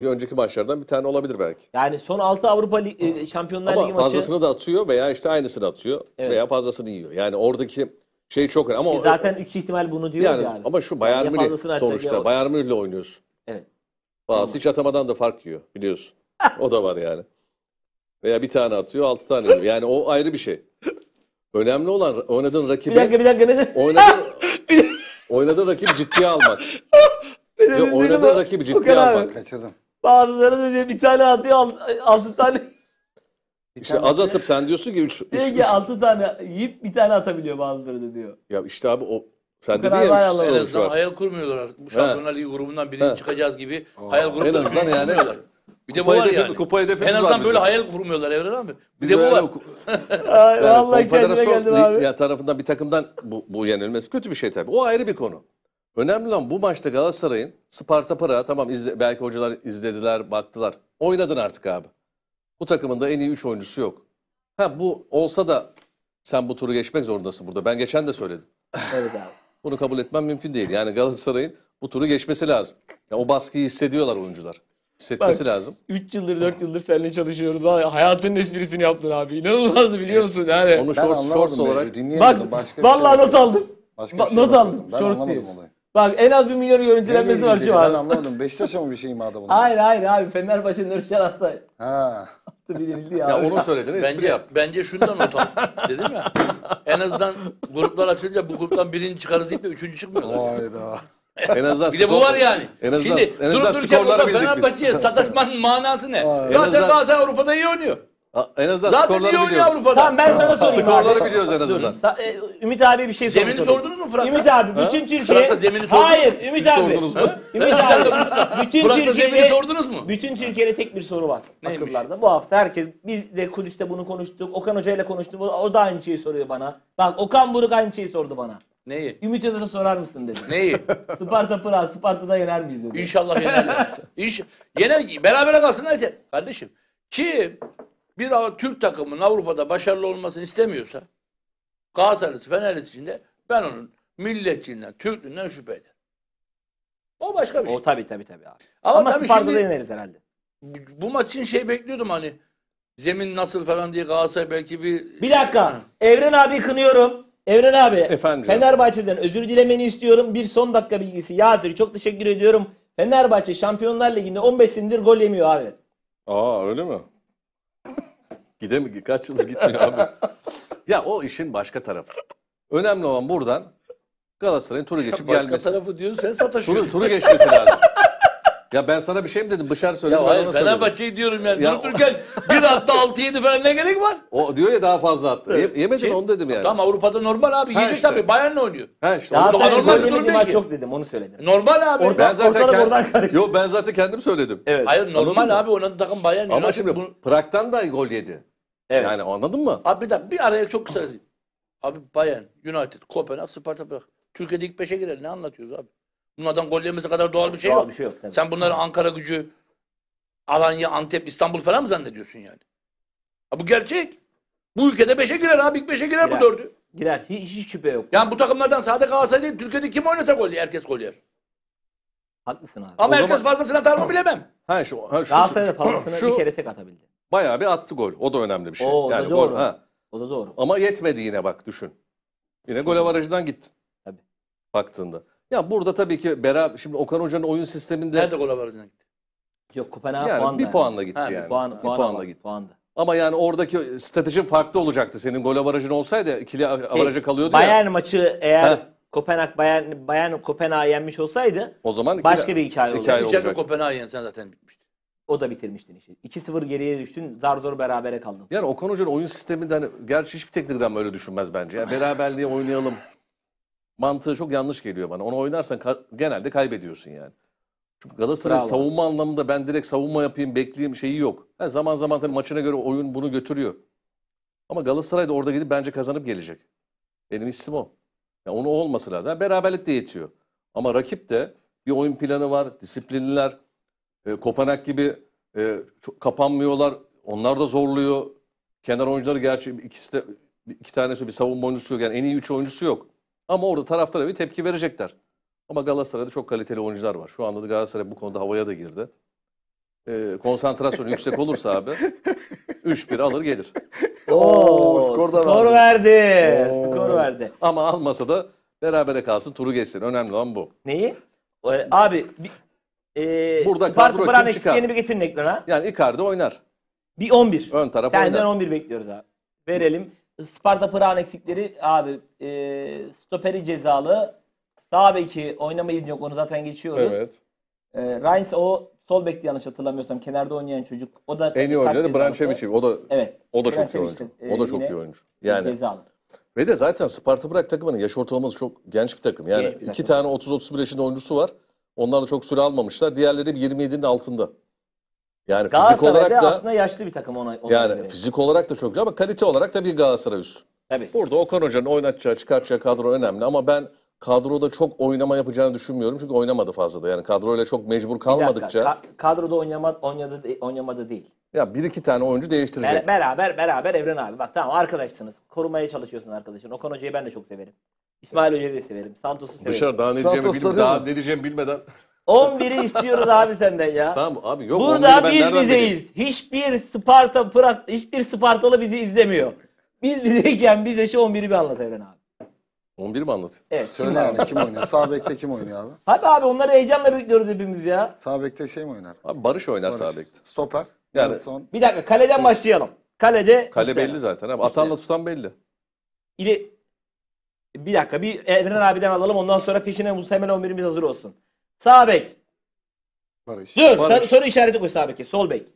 bir önceki maçlardan bir tane olabilir belki. Yani son 6 Avrupa Lig, e, Şampiyonlar Ama Ligi maçı. Ama fazlasını da atıyor veya işte aynısını atıyor evet. veya fazlasını yiyor. Yani oradaki şey çok önemli. Ama Ki zaten 3 ihtimal bunu diyoruz yani. yani. Ama şu Bayern yani Münih sonuçta. Bayern Münih'le oynuyorsun. Evet. Bazısı hiç atamadan da fark yiyor biliyorsun. o da var yani. Veya bir tane atıyor, altı tane yiyor. Yani o ayrı bir şey. Önemli olan oynadığın rakibi... Bir dakika, bir dakika. Ne? Oynadığın, oynadığın rakibi ciddiye almak. Ve oynadığın rakibi ciddiye almak. Kaçırdım. Bazıları da diyor bir tane atıyor altı, tane. İşte az atıp sen diyorsun ki 3 Diyor ki altı tane yiyip bir tane atabiliyor bazıları da diyor. Ya işte abi o sen dedin ya En azından var. hayal kurmuyorlar artık. Bu Şampiyonlar Ligi grubundan birinci çıkacağız gibi hayal kurmuyorlar. En azından yani. Bir de bu Kupa var yani. kupa en azından böyle hayal kurmuyorlar Evren abi. Bir de bu var. Ay, Vallahi kendime geldim abi. ya tarafından bir takımdan bu, bu yenilmesi kötü bir şey tabii. O ayrı bir konu. Önemli olan bu maçta Galatasaray'ın Sparta Para tamam izle, belki hocalar izlediler, baktılar. Oynadın artık abi. Bu takımın da en iyi 3 oyuncusu yok. Ha bu olsa da sen bu turu geçmek zorundasın burada. Ben geçen de söyledim. Evet abi. Bunu kabul etmem mümkün değil. Yani Galatasaray'ın bu turu geçmesi lazım. Ya o baskıyı hissediyorlar oyuncular. Hissetmesi Bak, lazım. 3 yıldır 4 yıldır seninle çalışıyoruz. Vallahi hayatın esprisini yaptın abi. İnanılmaz biliyor musun? Yani. Onu shorts, shorts olarak. Bak, Başka şey vallahi şey not aldım. Başka ba- şey not aldım. Ben shorts anlamadım diye. olayı. Bak en az bir milyon görüntülenmesi var şu an. Ben anlamadım. Beşiktaş'a mı bir şey mi adamın? Hayır hayır abi. Fenerbahçe'nin Nurşen Altay. Ha. Bilinildi ya. ya onu söyledin. Bence, yap. bence şundan not al. Dedim ya. En azından gruplar açılınca bu gruptan birini çıkarız deyip de üçüncü çıkmıyorlar. Hayda. En azından bir de bu var yani. En azından, Şimdi en azından durup dururken burada Fenerbahçe'ye sataşmanın manası ne? Zaten bazen Avrupa'da iyi oynuyor. En azından Zaten skorları iyi oynuyor biliyoruz. Avrupa'da. Tamam ben sana sorayım Skorları abi. biliyoruz en azından. Sa- e, Ümit abi bir şey sorayım. Zemini sordunuz mu Fırat'a? Ümit abi bütün Türkiye... Fırat'ta zemini sordunuz Hayır Ümit abi. sordunuz mu? Ümit abi. bütün Türkiye. zemini sordunuz mu? Bütün Türkiye'de tek bir soru var Neymiş? akıllarda. Bu hafta herkes biz de kuliste bunu konuştuk. Okan Hoca ile konuştuk. O da aynı şeyi soruyor bana. Bak Okan Buruk aynı şeyi sordu bana. Neyi? Ümit Özat'a sorar mısın dedi. Neyi? Sparta Pırak Sparta'da yener miyiz dedi. İnşallah yener. İnş... Yener, berabere kalsınlar yeter. Kardeşim kim bir Türk takımının Avrupa'da başarılı olmasını istemiyorsa Galatasaraylısı, Fenerlisi içinde ben onun milletçinden, Türklüğünden şüphe ederim. O başka bir şey. O tabii tabii tabii abi. Ama, Ama tabii şimdi, yeneriz herhalde. Bu, maç için şey bekliyordum hani zemin nasıl falan diye Galatasaray belki bir... Bir dakika. Evren abi kınıyorum. Evren abi. Efendim. Fenerbahçe'den özür dilemeni istiyorum. Bir son dakika bilgisi. Yazır çok teşekkür ediyorum. Fenerbahçe Şampiyonlar Ligi'nde 15 sindir gol yemiyor abi. Aa öyle mi? Gidemiyor. Kaç yıldır gitmiyor abi. ya o işin başka tarafı. Önemli olan buradan Galatasaray'ın turu geçip Başka gelmesi. tarafı diyorsun sen sataşıyorsun. Turu, turu geçmesi lazım. Ya ben sana bir şey mi dedim? Bışar söyledim. Ya hayır Fenerbahçe'yi diyorum yani. Ya, Durup dururken bir hatta 6-7 falan ne gerek var? O diyor ya daha fazla attı. Evet. Ye, yemedin şey, onu dedim yani. Tamam Avrupa'da normal abi. Ha Yiyecek işte. tabii. Bayern'le oynuyor. Ha işte. Daha normal normal bir durum değil ki. çok dedim onu söyledim. Normal abi. Orada, ben zaten oradan, oradan kend... Yo ben zaten kendim söyledim. Evet. Hayır normal abi oynadığı takım Bayern. Ama şimdi Prag'dan da gol yedi. Evet. Yani anladın mı? Abi bir dakika bir araya çok kısa. abi Bayern, United, Kopenhag, Sparta Prag. Türkiye'de ilk beşe girer. Ne anlatıyoruz abi? Bunlardan gol yemesi kadar doğal bir şey Doğal yok. bir şey yok, tabii. Sen bunları Ankara gücü, Alanya, Antep, İstanbul falan mı zannediyorsun yani? Ha, bu gerçek. Bu ülkede beşe girer abi. İlk beşe girer, bu dördü. Girer. Hiç, hiç şüphe yok. Yani bu takımlardan sahada kalsa değil. Türkiye'de kim oynasa gol yer. Herkes gol yer. Haklısın abi. Ama O herkes zaman- fazlasını atar mı bilemem. Ha şu, ha, şu, Galatasaray'da şu, şu, bir kere tek atabildi. bayağı bir attı gol. O da önemli bir şey. Oo, o da doğru. ha. O da doğru. Ama yetmedi yine bak düşün. Yine gol avarajından gitti. Tabii. Baktığında. Ya burada tabii ki beraber şimdi Okan Hoca'nın oyun sisteminde Nerede gol avarajına gitti? Yok Kopenhag yani puan bir puanla gitti Ha, bir yani. puan- bir puana puanla bak, gitti. puan Ama yani oradaki stratejin farklı olacaktı. Senin gol avarajın olsaydı ikili şey, avaraja kalıyordu ya. Bayern maçı eğer Kopenhag Bayern Bayern Kopenhag yenmiş olsaydı O zaman ikili- başka bir hikaye olurdu. Hikaye- İçeride olacak. yensen zaten bitmişti. O da bitirmiştin işi. 2-0 geriye düştün. Zar zor berabere kaldın. Yani Okan Hoca'nın oyun sisteminde hani gerçi hiçbir teknikten böyle düşünmez bence. Yani beraberliğe oynayalım mantığı çok yanlış geliyor bana. Onu oynarsan ka genelde kaybediyorsun yani. Çünkü Galatasaray savunma anlamında ben direkt savunma yapayım, bekleyeyim şeyi yok. Yani zaman zaman tabii maçına göre oyun bunu götürüyor. Ama Galatasaray da orada gidip bence kazanıp gelecek. Benim hissim o. Yani onu olması lazım. Yani beraberlik de yetiyor. Ama rakip de bir oyun planı var, disiplinliler. E, Kopenhag gibi e, çok kapanmıyorlar. Onlar da zorluyor. Kenar oyuncuları gerçi ikisi de iki tanesi bir savunma oyuncusu yok. Yani en iyi üç oyuncusu yok. Ama orada taraftara bir tepki verecekler. Ama Galatasaray'da çok kaliteli oyuncular var. Şu anda da Galatasaray bu konuda havaya da girdi. Ee, konsantrasyon yüksek olursa abi 3-1 alır gelir. Oo, skor da skor verdi. Oo. Skor verdi. Ama almasa da berabere kalsın, turu geçsin. Önemli olan bu. Neyi? Ee, abi e, Burada Sparta kadro eksik yeni bir getirin ekrana. Yani Icardi oynar. Bir 11. Ön taraf Senden oynar. 11 bekliyoruz abi. Verelim. Sparta Pırağan eksikleri abi e, stoperi cezalı. Sağ beki oynama izni yok onu zaten geçiyoruz. Evet. E, Reins o sol bekti yanlış hatırlamıyorsam kenarda oynayan çocuk. O da en iyi oyuncu. Brančević. O da evet. O da çok iyi oyuncu. o da e, çok iyi oyuncu. Yani cezalı. Ve de zaten Sparta Prag takımının yaş ortalaması çok genç bir takım. Yani genç iki takım. tane 30-31 yaşında oyuncusu var. Onlar da çok süre almamışlar. Diğerleri 27'nin altında. Yani fizik olarak da aslında yaşlı bir takım ona. ona yani göre. fizik olarak da çok güzel ama kalite olarak tabii Galatasaray üstü. Tabii. Burada Okan Hoca'nın oynatacağı, çıkartacağı kadro önemli ama ben kadroda çok oynama yapacağını düşünmüyorum çünkü oynamadı fazla da. Yani kadroyla çok mecbur kalmadıkça. Bir dakika, ka- kadroda oynama, oynadı, oynamadı değil. Ya bir iki tane oyuncu değiştirecek. Ber- beraber beraber Evren abi. Bak tamam arkadaşsınız. Korumaya çalışıyorsun arkadaşın. Okan Hoca'yı ben de çok severim. İsmail Hoca'yı da severim. Santos'u severim. Dışarı daha ne diyeceğimi, bil- daha ne diyeceğimi bilmeden 11'i istiyoruz abi senden ya. Tamam abi yok. Burada biz bizeyiz. bileyim? Hiçbir Sparta Pırak, hiçbir Spartalı bizi izlemiyor. Biz bizeyken bize şu 11'i bir anlat Evren abi. 11 mi anlat? Evet. Söyle abi kim oynuyor? Sağ bekte kim oynuyor abi? Abi abi onları heyecanla bekliyoruz hepimiz ya. Sağ bekte şey mi oynar? Abi Barış oynar Barış. sabekte. Stoper. Yani- son. Bir dakika kaleden başlayalım. Kalede Kale Muslera. belli zaten abi. Atanla tutan belli. İle... Bir dakika bir Evren abiden alalım ondan sonra peşine Musa Emel 11'imiz hazır olsun. Sağ bek. Barış. Dur Barış. sor- soru işareti koy sağ beke. Sol bek.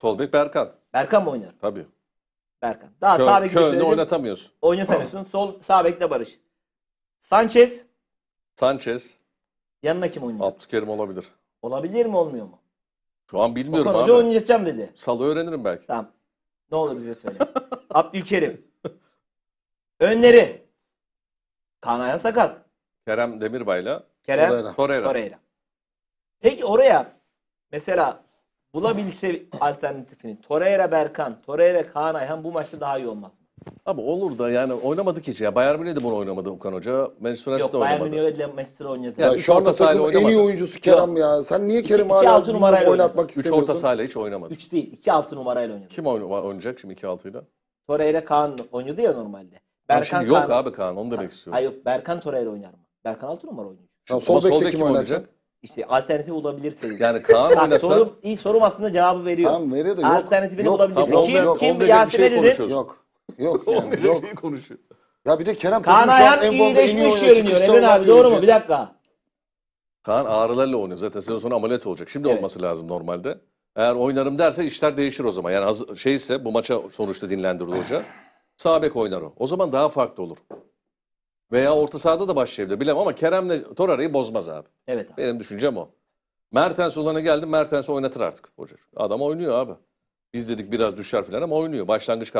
Sol bek Berkan. Berkan mı oynar? Tabii. Berkan. Daha Kö- sağ bek Köln'ü oynatamıyorsun. oynatamıyorsun. Sol sağ bekle Barış. Sanchez Sanchez, yanına kim oynuyor? Abdülkerim olabilir. Olabilir mi olmuyor mu? Şu an bilmiyorum Okan Hoca abi. oynayacağım dedi. Salı öğrenirim belki. Tamam. Ne olur bize söyle. Abdülkerim. Önleri. Kanayan sakat. Kerem Demirbay'la Kerem Torreira. Torreira. Peki oraya mesela bulabilse alternatifini Torreira Berkan, Torreira Kaan Ayhan bu maçta daha iyi olmaz. mı? Ama olur da yani oynamadı ki hiç ya. Bayern Münih de bunu oynamadı Okan Hoca. Manchester United de Yok Bayern Münih ile Manchester oynadı. Ya Yani üç şu anda orta sahayla en iyi oyuncusu Kerem ya. Sen niye Kerem'i iki hala altı numarayla oynatmak Üç istemiyorsun? orta sahayla hiç oynamadı. 3 değil 2 altı numarayla oynadı. Kim oynayacak şimdi 2 altıyla? Torreira Kaan oynuyordu ya normalde. Berkan yok Kaan- abi Kaan onu demek istiyorum. Hayır Berkan Torreira oynar mı? Berkan 6 numara oynuyor. Tamam, sol, bekte kim oynayacak? İşte alternatif olabilirsiniz. Yani Kaan Bak, oynasa... sorum, iyi sorum aslında cevabı veriyor. Tamam veriyor da yok. Alternatifini yok, bulabilirsin. Tamam, kim yok, kim Yasin'e şey dedin? Yok. Yok yani yok. Şey konuşuyor. Ya bir de Kerem Kaan Ayhan iyileşmiş görünüyor Emin abi doğru mu? Bir dakika. Kaan ağrılarla oynuyor. Zaten sezon sonu ameliyat olacak. Şimdi evet. olması lazım normalde. Eğer oynarım derse işler değişir o zaman. Yani şeyse bu maça sonuçta dinlendirdi hoca. Sağ oynar o. O zaman daha farklı olur. Veya orta sahada da başlayabilir. Bilemem ama Kerem'le Torara'yı bozmaz abi. Evet abi. Benim düşüncem o. Mertens olana geldi. Mertens oynatır artık hoca. Adam oynuyor abi. Biz dedik biraz düşer falan ama oynuyor. Başlangıç kadrosu.